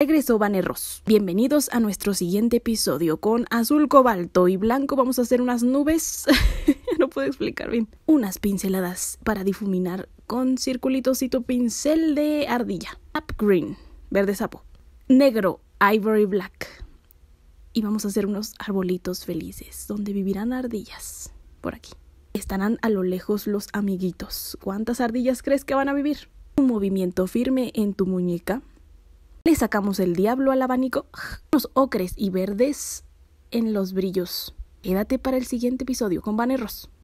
Regresó Vanerros. Bienvenidos a nuestro siguiente episodio con azul cobalto y blanco. Vamos a hacer unas nubes. no puedo explicar bien. Unas pinceladas para difuminar con tu pincel de ardilla. Up green, verde sapo. Negro, ivory black. Y vamos a hacer unos arbolitos felices donde vivirán ardillas. Por aquí. Estarán a lo lejos los amiguitos. ¿Cuántas ardillas crees que van a vivir? Un movimiento firme en tu muñeca le sacamos el diablo al abanico, los ocres y verdes en los brillos. Quédate para el siguiente episodio con Ross.